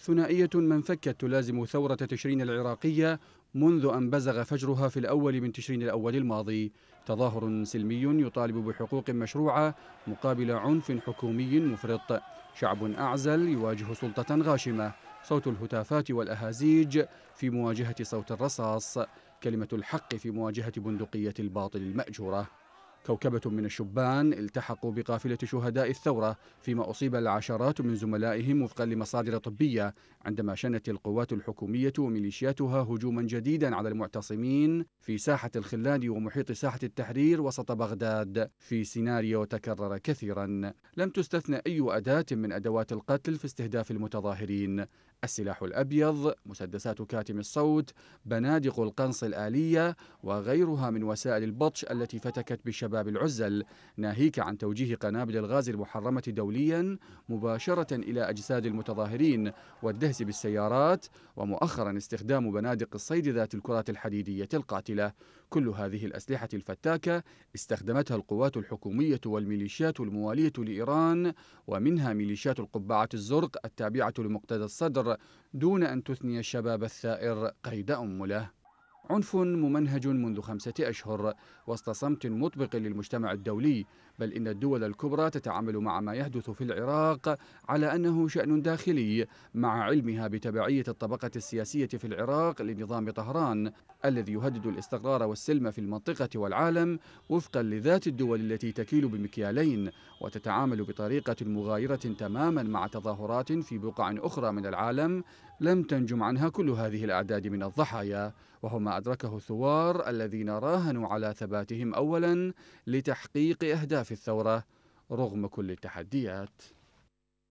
ثنائية فكت تلازم ثورة تشرين العراقية منذ أن بزغ فجرها في الأول من تشرين الأول الماضي تظاهر سلمي يطالب بحقوق مشروعة مقابل عنف حكومي مفرط شعب أعزل يواجه سلطة غاشمة صوت الهتافات والأهازيج في مواجهة صوت الرصاص كلمة الحق في مواجهة بندقية الباطل المأجورة كوكبة من الشبان التحقوا بقافلة شهداء الثورة فيما أصيب العشرات من زملائهم وفقا لمصادر طبية عندما شنت القوات الحكومية وميليشياتها هجوما جديدا على المعتصمين في ساحة الخلان ومحيط ساحة التحرير وسط بغداد في سيناريو تكرر كثيرا لم تستثنى أي أداة من أدوات القتل في استهداف المتظاهرين السلاح الأبيض مسدسات كاتم الصوت بنادق القنص الآلية وغيرها من وسائل البطش التي فتكت بالشباب شباب العزل ناهيك عن توجيه قنابل الغاز المحرمة دوليا مباشرة إلى أجساد المتظاهرين والدهس بالسيارات ومؤخرا استخدام بنادق الصيد ذات الكرات الحديدية القاتلة كل هذه الأسلحة الفتاكة استخدمتها القوات الحكومية والميليشيات الموالية لإيران ومنها ميليشيات القبعة الزرق التابعة لمقتدى الصدر دون أن تثني الشباب الثائر قيد أمله عنف ممنهج منذ خمسة أشهر وسط صمت مطبق للمجتمع الدولي بل إن الدول الكبرى تتعامل مع ما يحدث في العراق على أنه شأن داخلي مع علمها بتبعية الطبقة السياسية في العراق لنظام طهران الذي يهدد الاستقرار والسلم في المنطقة والعالم وفقا لذات الدول التي تكيل بمكيالين وتتعامل بطريقة مغايرة تماما مع تظاهرات في بقع أخرى من العالم لم تنجم عنها كل هذه الأعداد من الضحايا وهما أدركه الثوار الذين راهنوا على ثباتهم أولا لتحقيق أهداف الثورة رغم كل التحديات